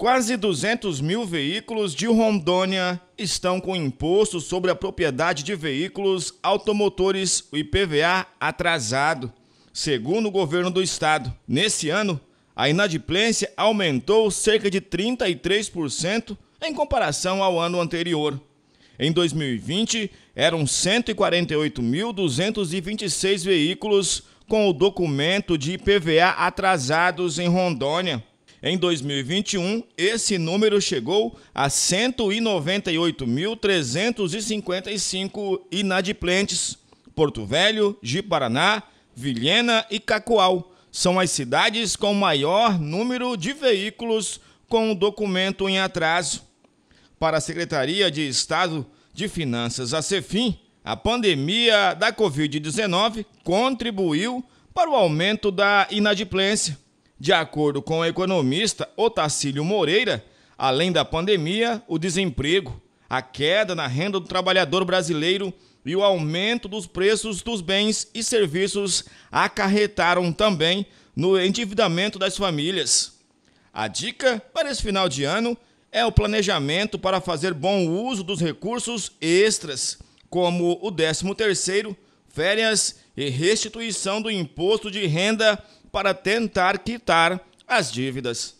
Quase 200 mil veículos de Rondônia estão com imposto sobre a propriedade de veículos automotores, o IPVA, atrasado, segundo o governo do estado. Nesse ano, a inadimplência aumentou cerca de 33% em comparação ao ano anterior. Em 2020, eram 148.226 veículos com o documento de IPVA atrasados em Rondônia. Em 2021, esse número chegou a 198.355 inadimplentes. Porto Velho, Jiparaná, Vilhena e Cacoal são as cidades com maior número de veículos com o documento em atraso. Para a Secretaria de Estado de Finanças, a CEFIM, a pandemia da Covid-19 contribuiu para o aumento da inadimplência. De acordo com o economista Otacílio Moreira, além da pandemia, o desemprego, a queda na renda do trabalhador brasileiro e o aumento dos preços dos bens e serviços acarretaram também no endividamento das famílias. A dica para esse final de ano é o planejamento para fazer bom uso dos recursos extras, como o 13º férias e restituição do imposto de renda para tentar quitar as dívidas.